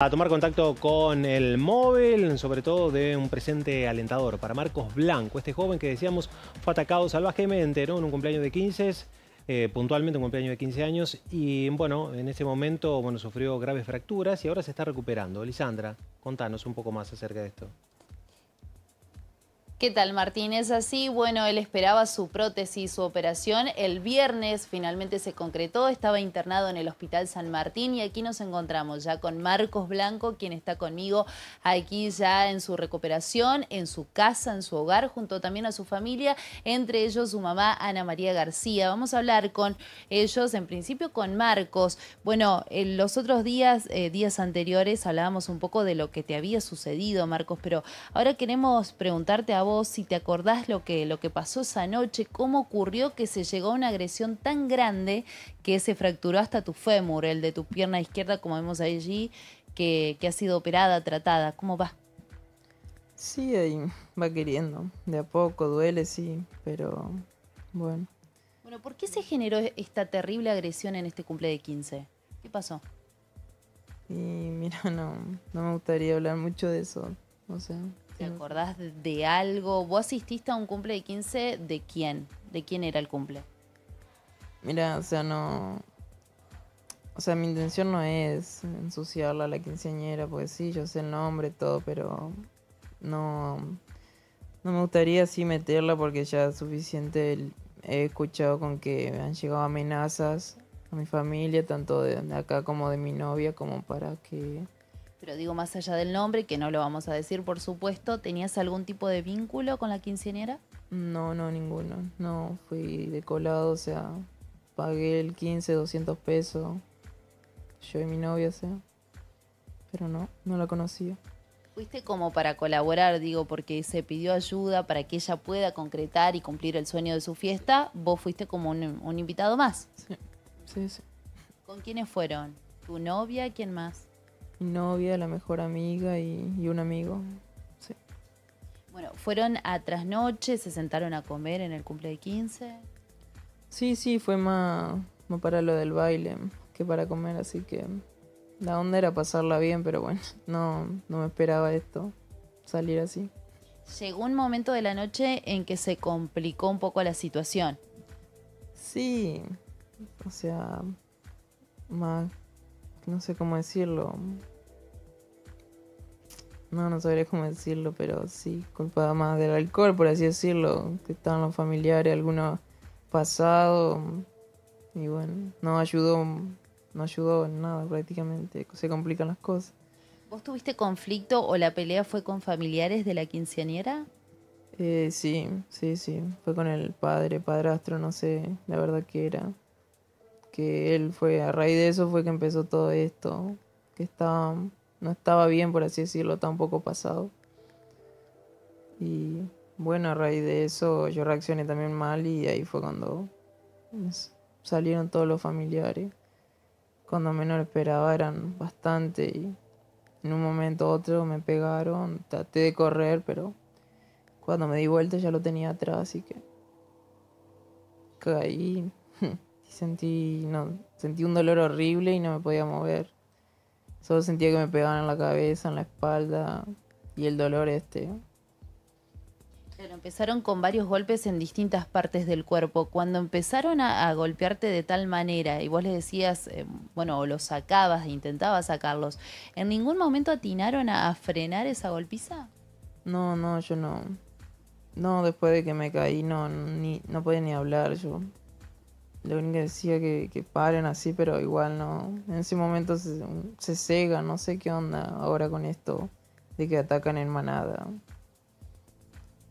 A tomar contacto con el móvil, sobre todo de un presente alentador para Marcos Blanco, este joven que decíamos fue atacado salvajemente en un cumpleaños de 15, eh, puntualmente un cumpleaños de 15 años, y bueno, en ese momento bueno, sufrió graves fracturas y ahora se está recuperando. Lisandra, contanos un poco más acerca de esto. ¿Qué tal, Martín? Es así. Bueno, él esperaba su prótesis, su operación. El viernes finalmente se concretó. Estaba internado en el Hospital San Martín y aquí nos encontramos ya con Marcos Blanco, quien está conmigo aquí ya en su recuperación, en su casa, en su hogar, junto también a su familia, entre ellos su mamá Ana María García. Vamos a hablar con ellos, en principio con Marcos. Bueno, en los otros días, eh, días anteriores, hablábamos un poco de lo que te había sucedido, Marcos, pero ahora queremos preguntarte a si te acordás lo que, lo que pasó esa noche, cómo ocurrió que se llegó a una agresión tan grande que se fracturó hasta tu fémur, el de tu pierna izquierda, como vemos allí, que, ha sido operada, tratada. ¿Cómo va? Sí, ahí va queriendo. De a poco duele, sí, pero bueno. Bueno, ¿por qué se generó esta terrible agresión en este cumple de 15? ¿Qué pasó? Y mira, no, no me gustaría hablar mucho de eso. O sea, ¿Te acordás de algo? ¿Vos asististe a un cumple de 15 de quién? ¿De quién era el cumple? Mira, o sea, no. O sea, mi intención no es ensuciarla a la quinceañera, pues sí, yo sé el nombre, todo, pero no. No me gustaría así meterla porque ya suficiente he escuchado con que me han llegado amenazas a mi familia, tanto de acá como de mi novia, como para que pero digo más allá del nombre, que no lo vamos a decir, por supuesto, ¿tenías algún tipo de vínculo con la quinceañera? No, no, ninguno. No, fui de colado, o sea, pagué el 15, 200 pesos. Yo y mi novia, o sea. Pero no, no la conocía. Fuiste como para colaborar, digo, porque se pidió ayuda para que ella pueda concretar y cumplir el sueño de su fiesta. Vos fuiste como un, un invitado más. Sí, sí, sí. ¿Con quiénes fueron? ¿Tu novia? ¿Quién más? mi novia, la mejor amiga y, un amigo. Bueno, ¿fueron a trasnoche? ¿Se sentaron a comer en el cumple de 15? Sí, sí, fue más, para lo del baile que para comer, así que la onda era pasarla bien, pero bueno, no, no me esperaba esto, salir así. Llegó un momento de la noche en que se complicó un poco la situación. Sí, o sea, más no sé cómo decirlo. No, no sabría cómo decirlo, pero sí, culpa más del alcohol, por así decirlo, que están los familiares, alguno pasado y bueno, no ayudó, no ayudó en nada prácticamente, se complican las cosas. ¿Vos tuviste conflicto o la pelea fue con familiares de la quinceañera? Eh, sí, sí, sí, fue con el padre, padrastro, no sé, la verdad que era que él fue, a raíz de eso fue que empezó todo esto, que estaba, no estaba bien, por así decirlo, tampoco pasado. Y bueno, a raíz de eso yo reaccioné también mal y ahí fue cuando salieron todos los familiares. Cuando menos esperaba eran bastante y en un momento u otro me pegaron, traté de correr, pero cuando me di vuelta ya lo tenía atrás, así que caí. sentí, no, sentí un dolor horrible y no me podía mover. Solo sentía que me pegaban en la cabeza, en la espalda y el dolor este. Pero empezaron con varios golpes en distintas partes del cuerpo. Cuando empezaron a, golpearte de tal manera y vos les decías, eh, bueno, o los sacabas, e intentabas sacarlos, ¿en ningún momento atinaron a, frenar esa golpiza? No, no, yo no. No, después de que me caí, no, ni, no podía ni hablar yo. Lo único que decía que, que paren así, pero igual no. En ese momento se, se cega, no sé qué onda ahora con esto de que atacan en manada.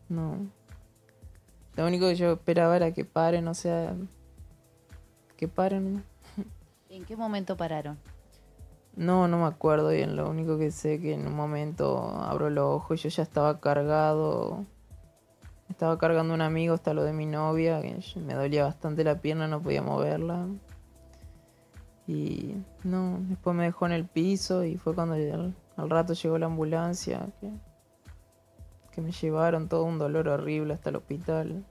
No. Lo único que yo esperaba era que paren, o sea, que paren. ¿En qué momento pararon? No, no me acuerdo bien. Lo único que sé que en un momento abro los ojos y yo ya estaba cargado estaba cargando un amigo hasta lo de mi novia, que me dolía bastante la pierna, no podía moverla. Y no, después me dejó en el piso y fue cuando al, rato llegó la ambulancia, que, me llevaron todo un dolor horrible hasta el hospital.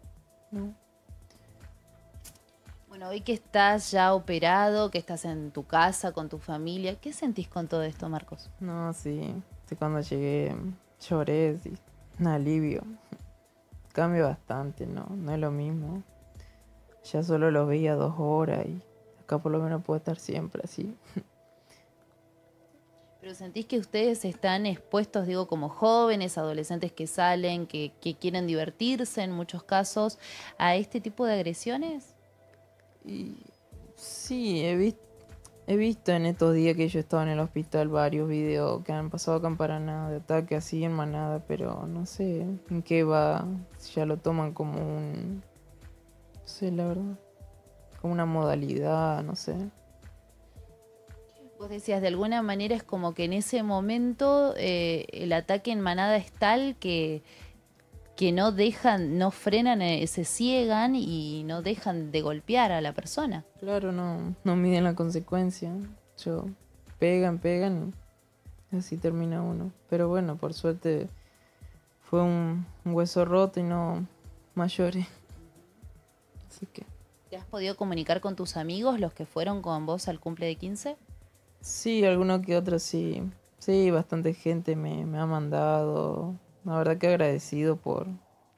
Bueno, hoy que estás ya operado, que estás en tu casa, con tu familia, ¿qué sentís con todo esto, Marcos? No, sí, cuando llegué lloré, un alivio cambia bastante, ¿no? No es lo mismo. Ya solo lo veía dos horas y acá por lo menos puedo estar siempre así. Pero sentís que ustedes están expuestos, digo, como jóvenes, adolescentes que salen, que, que quieren divertirse en muchos casos, a este tipo de agresiones? Y sí, he visto He visto en estos días que yo estaba en el hospital varios videos que han pasado acá de ataque así en manada, pero no sé en qué va. si Ya lo toman como un. No sé, la verdad. Como una modalidad, no sé. Vos decías, de alguna manera es como que en ese momento eh, el ataque en manada es tal que que no dejan, no frenan, eh, se ciegan y no dejan de golpear a la persona. Claro, no, no miden la consecuencia. Yo, pegan, pegan y así termina uno. Pero bueno, por suerte fue un, hueso roto y no mayores. Así que. ¿Te has podido comunicar con tus amigos, los que fueron con vos al cumple de 15? Sí, alguno que otro sí. Sí, bastante gente me, me ha mandado la verdad que agradecido por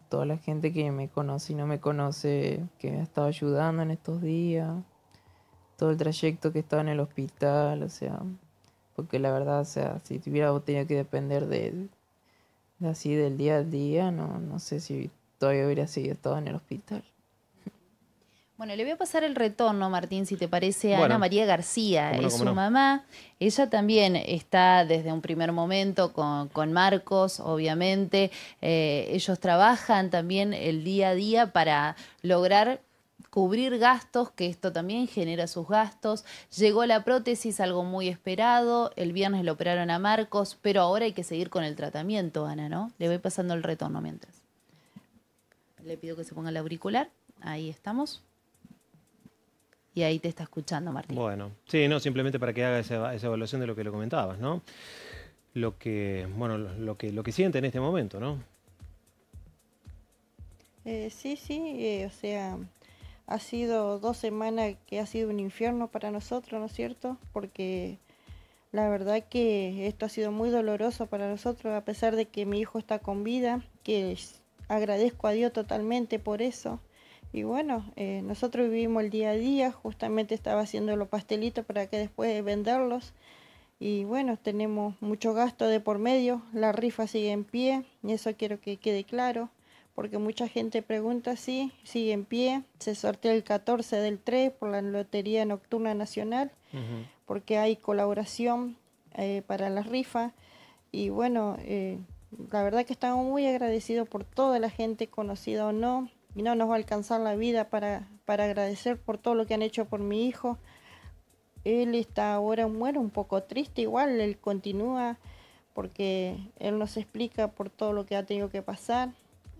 toda la gente que me conoce y no me conoce, que me ha estado ayudando en estos días, todo el trayecto que estaba en el hospital, o sea, porque la verdad, o sea, si tuviera tenido que depender de, así del día a día, no, no sé si todavía hubiera sido todo en el hospital. Bueno, le voy a pasar el retorno, Martín, si te parece, a Ana María García, es su mamá. Ella también está desde un primer momento con, Marcos, obviamente. Eh, ellos trabajan también el día a día para lograr cubrir gastos, que esto también genera sus gastos. Llegó la prótesis, algo muy esperado. El viernes lo operaron a Marcos, pero ahora hay que seguir con el tratamiento, Ana, ¿no? Le voy pasando el retorno mientras. Le pido que se ponga el auricular. Ahí estamos y ahí te está escuchando Martín. Bueno, sí, no, simplemente para que haga esa, evaluación de lo que lo comentabas, ¿no? Lo que, bueno, lo, que, lo que siente en este momento, ¿no? Eh, sí, sí, eh, o sea, ha sido dos semanas que ha sido un infierno para nosotros, ¿no es cierto? Porque la verdad que esto ha sido muy doloroso para nosotros, a pesar de que mi hijo está con vida, que agradezco a Dios totalmente por eso y bueno, eh, nosotros vivimos el día a día, justamente estaba haciendo los pastelitos para que después venderlos. Y bueno, tenemos mucho gasto de por medio, la rifa sigue en pie, y eso quiero que quede claro, porque mucha gente pregunta si sigue en pie, se sortea el 14 del 3 por la Lotería Nocturna Nacional, porque hay colaboración eh, para la rifa. Y bueno, eh, la verdad que estamos muy agradecidos por toda la gente, conocida o no, y no nos va a alcanzar la vida para, agradecer por todo lo que han hecho por mi hijo. Él está ahora muere un poco triste, igual él continúa porque él nos explica por todo lo que ha tenido que pasar.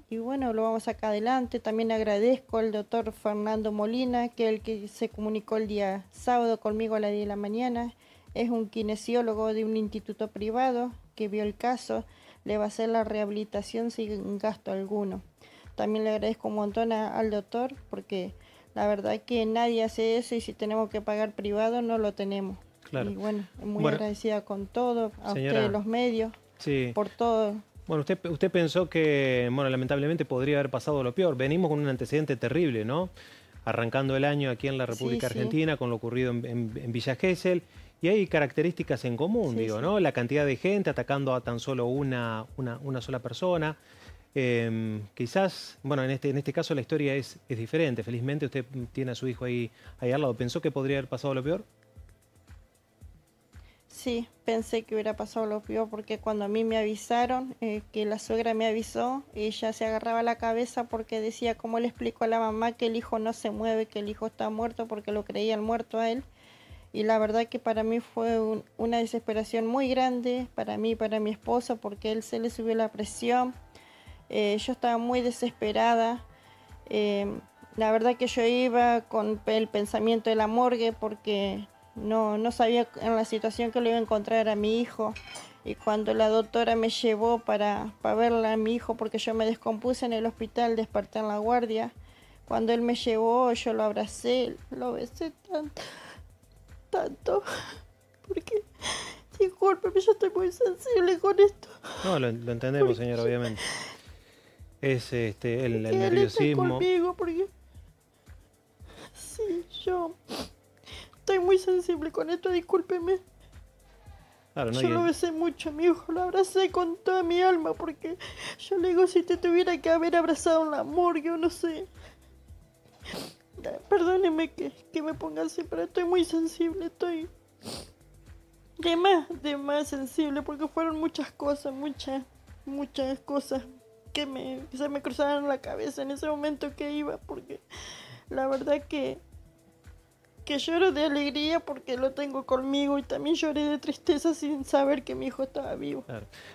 Y bueno, lo vamos acá adelante. También agradezco al doctor Fernando Molina, que es el que se comunicó el día sábado conmigo a las 10 de la mañana. Es un kinesiólogo de un instituto privado que vio el caso. Le va a hacer la rehabilitación sin gasto alguno. También le agradezco un montón al doctor porque la verdad que nadie hace eso y si tenemos que pagar privado no lo tenemos. Y bueno, muy agradecida con todo, a los medios, sí. por todo. Bueno, usted, usted pensó que, bueno, lamentablemente podría haber pasado lo peor. Venimos con un antecedente terrible, ¿no? Arrancando el año aquí en la República Argentina con lo ocurrido en, Villa Gesell. Y hay características en común, digo, ¿no? La cantidad de gente atacando a tan solo una, una, una sola persona. Em, quizás, bueno, en este, en este caso la historia es, diferente. Felizmente usted tiene a su hijo ahí, ahí al lado. ¿Pensó que podría haber pasado lo peor? Sí, pensé que hubiera pasado lo peor porque cuando a mí me avisaron, eh, que la suegra me avisó, ella se agarraba la cabeza porque decía, como le explico a la mamá que el hijo no se mueve, que el hijo está muerto porque lo creían muerto a él? Y la verdad que para mí fue una desesperación muy grande, para mí y para mi esposo, porque él se le subió la presión eh, yo estaba muy desesperada. Eh, la verdad que yo iba con el pensamiento de la morgue porque no, no sabía en la situación que lo iba a encontrar a mi hijo. Y cuando la doctora me llevó para, para verla a mi hijo, porque yo me descompuse en el hospital, desperté en la guardia, cuando él me llevó yo lo abracé, lo besé tanto, tanto, porque disculpe, yo estoy muy sensible con esto. No, lo, entendemos, señora, obviamente es este, el, el nerviosismo. Conmigo Sí, yo estoy muy sensible con esto, discúlpeme. yo lo besé mucho, mi hijo, lo abracé con toda mi alma porque yo le digo si te tuviera que haber abrazado un amor, yo no sé. Perdóneme que, que me ponga así, pero estoy muy sensible, estoy de más, de más sensible porque fueron muchas cosas, muchas, muchas cosas que me, se me cruzaron la cabeza en ese momento que iba, porque la verdad que, que lloro de alegría porque lo tengo conmigo y también lloré de tristeza sin saber que mi hijo estaba vivo.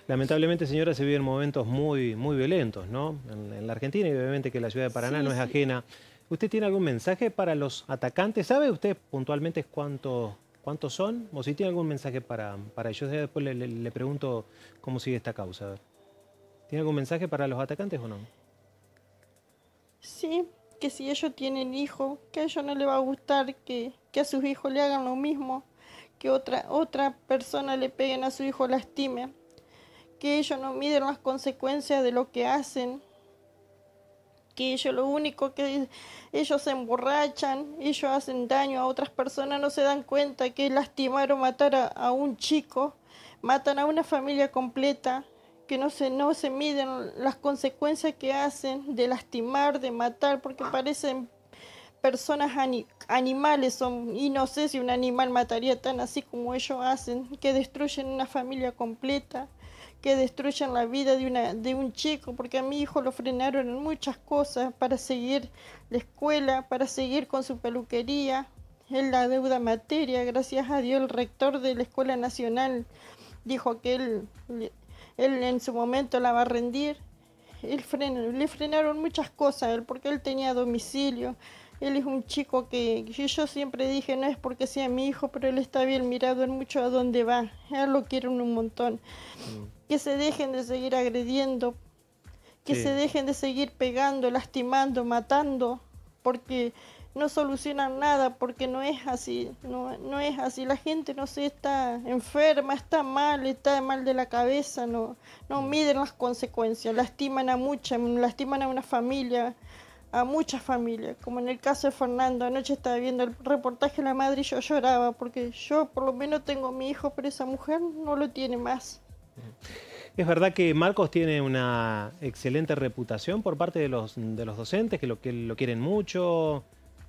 Lamentablemente, señora, se viven momentos muy, muy violentos, ¿no? En, la Argentina y obviamente que la ciudad de Paraná no es ajena. ¿Usted tiene algún mensaje para los atacantes? ¿Sabe usted puntualmente cuántos cuántos son? ¿O si tiene algún mensaje para, para ellos? Después le pregunto cómo sigue esta causa. ¿Tiene algún mensaje para los atacantes o no? Sí, que si ellos tienen hijos, que a ellos no les va a gustar que, a sus hijos le hagan lo mismo, que otra, otra persona le peguen a su hijo, lastime, que ellos no miden las consecuencias de lo que hacen, que ellos lo único que ellos se emborrachan, ellos hacen daño a otras personas, no se dan cuenta que lastimaron o matar a un chico, matan a una familia completa, que no se, no se miden las consecuencias que hacen de lastimar, de matar, porque parecen personas animales son y no sé si un animal mataría tan así como ellos hacen que destruyen una familia completa que destruyen la vida de una de un chico porque a mi hijo lo frenaron en muchas cosas para seguir la escuela para seguir con su peluquería en la deuda materia gracias a Dios el rector de la escuela nacional dijo que él él en su momento la va a rendir. Él le frenaron muchas cosas, él, porque él tenía domicilio. Él es un chico que yo siempre dije, no es porque sea mi hijo, pero él está bien mirado en mucho a dónde va. Él lo quieren un montón. Mm. Que se dejen de seguir agrediendo, que se dejen de seguir pegando, lastimando, matando, porque no solucionan nada porque no es así, no, es así. La gente no sé, está enferma, está mal, está mal de la cabeza, no, no mm. miden las consecuencias, lastiman a muchas, lastiman a una familia, a muchas familias, como en el caso de Fernando, anoche estaba viendo el reportaje de la madre y yo lloraba porque yo por lo menos tengo mi hijo, pero esa mujer no lo tiene más. Mm. Es verdad que Marcos tiene una excelente reputación por parte de los, de los docentes, que lo, que lo quieren mucho,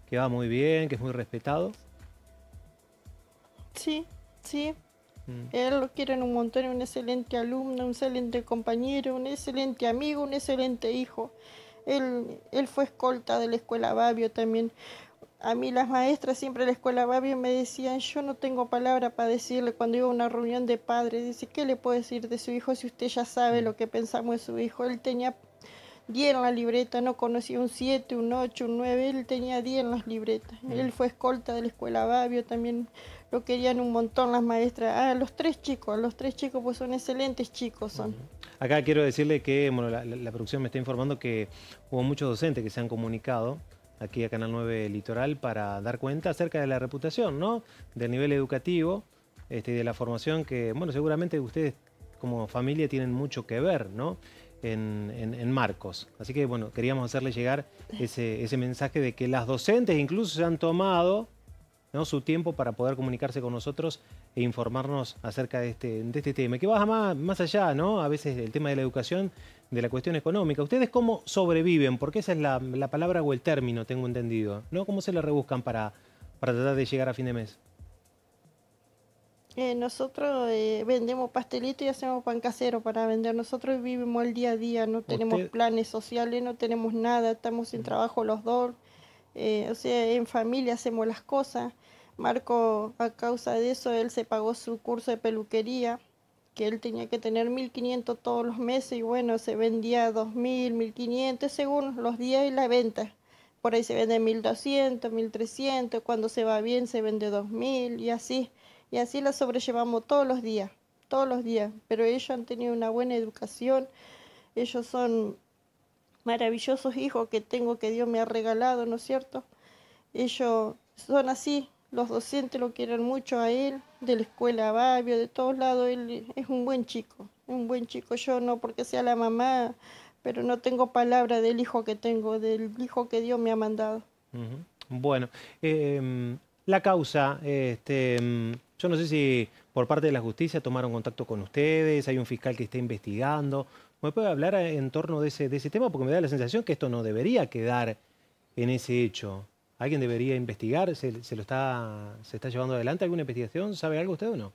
que va muy bien, que es muy respetado. Sí, sí. Mm. Él lo quieren un montón, un excelente alumno, un excelente compañero, un excelente amigo, un excelente hijo. Él, él fue escolta de la escuela Babio también. A mí las maestras siempre de la escuela Babio me decían, yo no tengo palabra para decirle cuando iba a una reunión de padres. Dice, ¿qué le puedo decir de su hijo si usted ya sabe mm. lo que pensamos de su hijo? Él tenía 10 en la libreta, no conocía un 7, un 8, un 9, él tenía 10 en las libretas. Mm. Él fue escolta de la escuela Babio, también lo querían un montón las maestras. Ah, los tres chicos, los tres chicos pues son excelentes chicos son. Acá quiero decirle que bueno, la, producción me está informando que hubo muchos docentes que se han comunicado aquí a Canal 9 Litoral para dar cuenta acerca de la reputación, ¿no? Del nivel educativo, este, de la formación que, bueno, seguramente ustedes como familia tienen mucho que ver, ¿no? en, Marcos. Así que bueno, queríamos hacerle llegar ese, mensaje de que las docentes incluso se han tomado ¿no? su tiempo para poder comunicarse con nosotros e informarnos acerca de este, de este tema, que va más, allá, ¿no? A veces el tema de la educación, de la cuestión económica. ¿Ustedes cómo sobreviven? Porque esa es la, palabra o el término, tengo entendido. ¿no? ¿Cómo se la rebuscan para, para tratar de llegar a fin de mes? Eh, nosotros eh, vendemos pastelitos y hacemos pan casero para vender. Nosotros vivimos el día a día, no tenemos planes sociales, no tenemos nada, estamos sin mm. trabajo los dos. Eh, o sea, en familia hacemos las cosas. Marco, a causa de eso, él se pagó su curso de peluquería, que él tenía que tener 1.500 todos los meses y bueno, se vendía 2.000, 1.500 según los días y la venta por ahí se vende 1200, 1300, cuando se va bien se vende 2000 y así y así la sobrellevamos todos los días, todos los días. Pero ellos han tenido una buena educación, ellos son maravillosos hijos que tengo que Dios me ha regalado, ¿no es cierto? Ellos son así, los docentes lo quieren mucho a él, de la escuela a Babio, de todos lados, él es un buen chico, un buen chico, yo no porque sea la mamá, pero no tengo palabra del hijo que tengo, del hijo que Dios me ha mandado. Bueno, eh, la causa, este, mm, yo no sé si por parte de la justicia tomaron contacto con ustedes, hay un fiscal que está investigando. ¿Me puede hablar en torno de ese, de ese tema? Porque me da la sensación que esto no debería quedar en ese hecho. ¿Alguien debería investigar? ¿Se, se lo está, ¿Se está llevando adelante alguna investigación? ¿Sabe algo usted o no?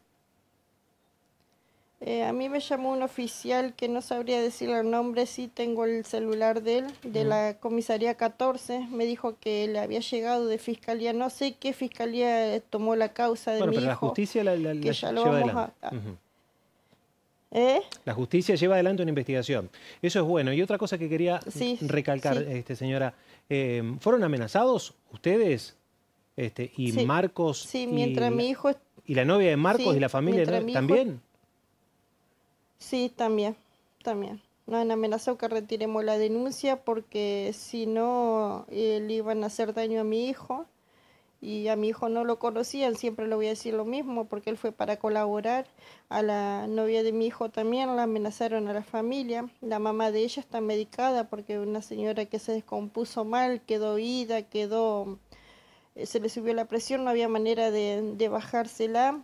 Eh, a mí me llamó un oficial que no sabría decir el nombre, sí tengo el celular de él, de la comisaría 14. Me dijo que le había llegado de fiscalía, no sé qué fiscalía eh, tomó la causa de mi hijo, la justicia la, lleva adelante. ¿Eh? La justicia lleva adelante una investigación. Eso es bueno. Y otra cosa que quería mm, recalcar, Este, señora, em, ¿fueron amenazados ustedes este, y Marcos? Sí, mientras mi hijo... ¿Y la novia de Marcos y la familia también? también? Sí, también, también. Nos han amenazado que retiremos la denuncia porque si no eh, le iban a hacer daño a mi hijo y a mi hijo no lo conocían, siempre le voy a decir lo mismo porque él fue para colaborar, a la novia de mi hijo también la amenazaron a la familia, la mamá de ella está medicada porque una señora que se descompuso mal, quedó ida, quedó, eh, se le subió la presión, no había manera de, de bajársela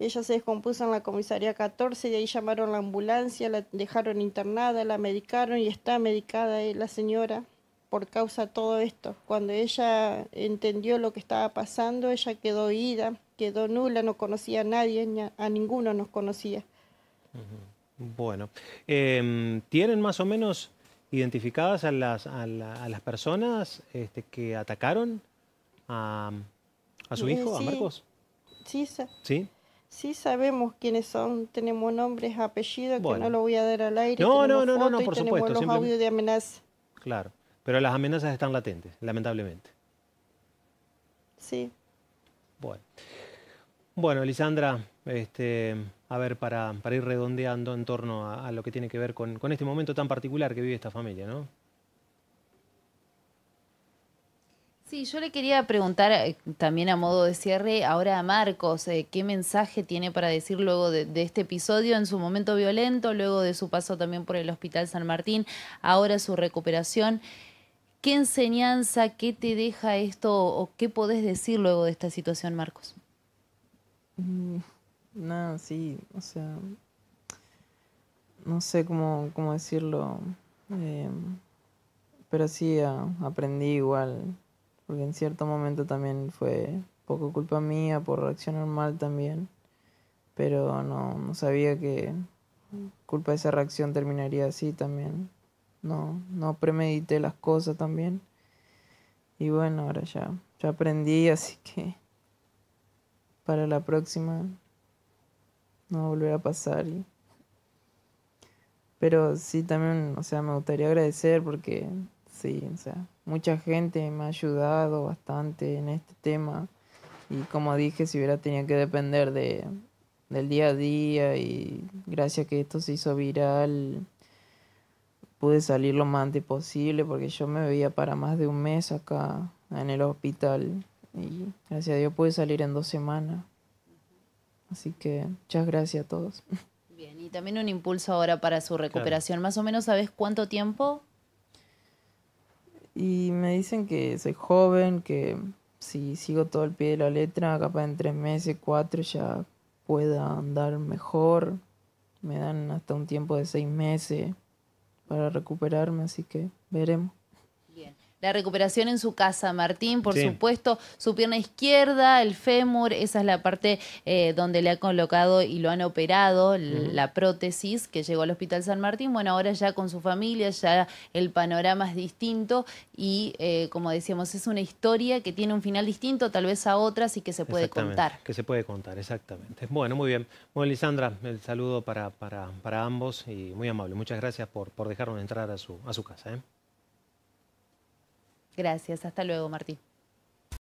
ella se descompuso en la comisaría 14 y ahí llamaron la ambulancia, la dejaron internada, la medicaron y está medicada eh, la señora por causa de todo esto. Cuando ella entendió lo que estaba pasando, ella quedó ida, quedó nula, no conocía a nadie, a, ninguno nos conocía. Bueno, em, ¿tienen más o menos identificadas a las, a las personas este, que atacaron a, su eh, hijo, a Marcos? sí. ¿Sí? Sí sabemos quiénes son, tenemos nombres, apellidos, que no lo voy a dar al aire. No, no, no, no, no, por tenemos supuesto. Los audios de amenaza. Claro, pero las amenazas están latentes, lamentablemente. Sí. Bueno. Bueno, Lisandra, este, a ver, para, para ir redondeando en torno a, lo que tiene que ver con este momento tan particular que vive esta familia, ¿no? Sí, yo le quería preguntar eh, también a modo de cierre ahora a Marcos, eh, ¿qué mensaje tiene para decir luego de, este episodio en su momento violento, luego de su paso también por el Hospital San Martín, ahora su recuperación? ¿Qué enseñanza, qué te deja esto o qué podés decir luego de esta situación, Marcos? Mm, nada, sí, o sea, no sé cómo, decirlo, eh, pero sí ah, aprendí igual porque en cierto momento también fue poco culpa mía por reaccionar mal también, pero no, sabía que culpa de esa reacción terminaría así también. No, no premedité las cosas también. Y bueno, ahora ya, ya aprendí, así que para la próxima no volverá a pasar. Pero sí, también, o sea, me gustaría agradecer porque Sí, o sea, mucha gente me ha ayudado bastante en este tema y como dije, si hubiera tenido que depender de, del día a día y gracias a que esto se hizo viral, pude salir lo más antes posible porque yo me veía para más de un mes acá en el hospital y gracias a Dios pude salir en dos semanas. Así que muchas gracias a todos. Bien, y también un impulso ahora para su recuperación. Más o menos, ¿sabes cuánto tiempo y me dicen que soy joven, que si sigo todo el pie de la letra, capaz en tres meses, cuatro ya pueda andar mejor. Me dan hasta un tiempo de seis meses para recuperarme, así que veremos la recuperación en su casa, Martín, por supuesto, su pierna izquierda, el fémur, esa es la parte eh, donde le ha colocado y lo han operado, la prótesis que llegó al Hospital San Martín. Bueno, ahora ya con su familia, ya el panorama es distinto y, eh, como decíamos, es una historia que tiene un final distinto tal vez a otras y que se puede contar. Que se puede contar, exactamente. Bueno, muy bien. Bueno, Lisandra, el saludo para, para, ambos y muy amable. Muchas gracias por, por dejarnos entrar a su, a su casa. ¿eh? Gracias, hasta luego Martín.